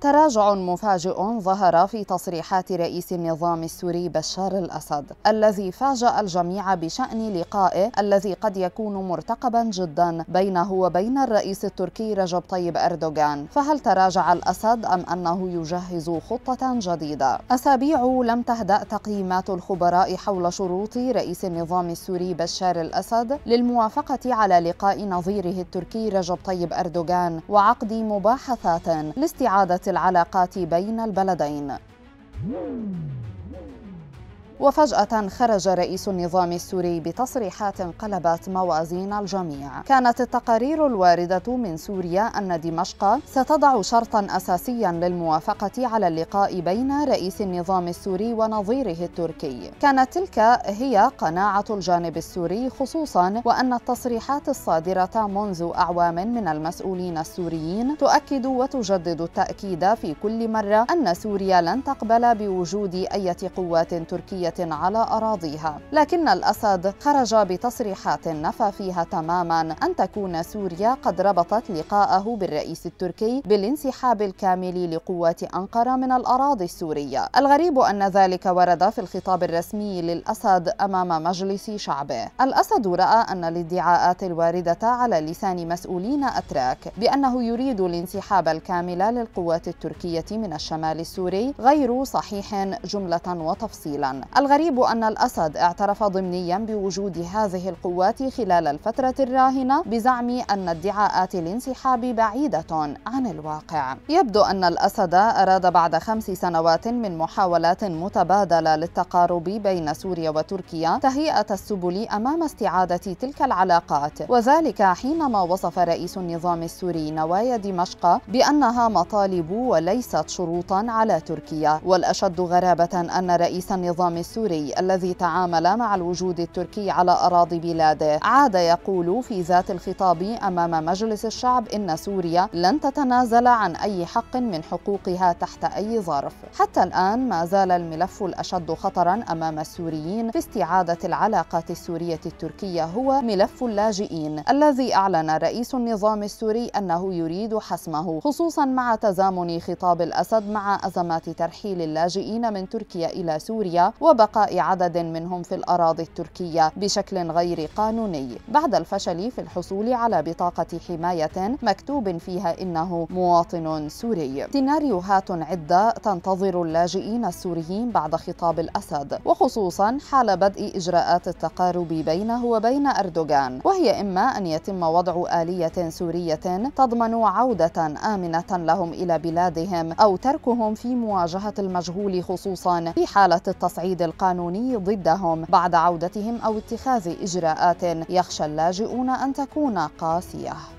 تراجع مفاجئ ظهر في تصريحات رئيس النظام السوري بشار الاسد الذي فاجأ الجميع بشأن لقائه الذي قد يكون مرتقبا جدا بينه وبين الرئيس التركي رجب طيب اردوغان، فهل تراجع الاسد ام انه يجهز خطة جديدة؟ اسابيع لم تهدأ تقييمات الخبراء حول شروط رئيس النظام السوري بشار الاسد للموافقة على لقاء نظيره التركي رجب طيب اردوغان وعقد مباحثات لاستعادة العلاقات بين البلدين وفجأة خرج رئيس النظام السوري بتصريحات قلبت موازين الجميع كانت التقارير الواردة من سوريا أن دمشق ستضع شرطا أساسيا للموافقة على اللقاء بين رئيس النظام السوري ونظيره التركي كانت تلك هي قناعة الجانب السوري خصوصا وأن التصريحات الصادرة منذ أعوام من المسؤولين السوريين تؤكد وتجدد التأكيد في كل مرة أن سوريا لن تقبل بوجود أي قوات تركية عسكرية على أراضيها لكن الأسد خرج بتصريحات نفى فيها تماما أن تكون سوريا قد ربطت لقاءه بالرئيس التركي بالانسحاب الكامل لقوات أنقرة من الأراضي السورية الغريب أن ذلك ورد في الخطاب الرسمي للأسد أمام مجلس شعبه الأسد رأى أن الادعاءات الواردة على لسان مسؤولين أتراك بأنه يريد الانسحاب الكامل للقوات التركية من الشمال السوري غير صحيح جملة وتفصيلا الغريب أن الأسد اعترف ضمنيا بوجود هذه القوات خلال الفترة الراهنة بزعم أن ادعاءات الانسحاب بعيدة عن الواقع يبدو أن الأسد أراد بعد خمس سنوات من محاولات متبادلة للتقارب بين سوريا وتركيا تهيئة السبل أمام استعادة تلك العلاقات وذلك حينما وصف رئيس النظام السوري نوايا دمشق بأنها مطالب وليست شروطا على تركيا والأشد غرابة أن رئيس النظام السوري الذي تعامل مع الوجود التركي على أراضي بلاده عاد يقول في ذات الخطاب أمام مجلس الشعب إن سوريا لن تتنازل عن أي حق من حقوقها تحت أي ظرف حتى الآن ما زال الملف الأشد خطرا أمام السوريين في استعادة العلاقات السورية التركية هو ملف اللاجئين الذي أعلن رئيس النظام السوري أنه يريد حسمه خصوصا مع تزامن خطاب الأسد مع أزمات ترحيل اللاجئين من تركيا إلى سوريا وب وبقاء عدد منهم في الأراضي التركية بشكل غير قانوني بعد الفشل في الحصول على بطاقة حماية مكتوب فيها إنه مواطن سوري سيناريوهات عدة تنتظر اللاجئين السوريين بعد خطاب الأسد وخصوصا حال بدء إجراءات التقارب بينه وبين أردوغان وهي إما أن يتم وضع آلية سورية تضمن عودة آمنة لهم إلى بلادهم أو تركهم في مواجهة المجهول خصوصا في حالة التصعيد التهديد القانوني ضدهم بعد عودتهم أو اتخاذ إجراءات يخشى اللاجئون أن تكون قاسية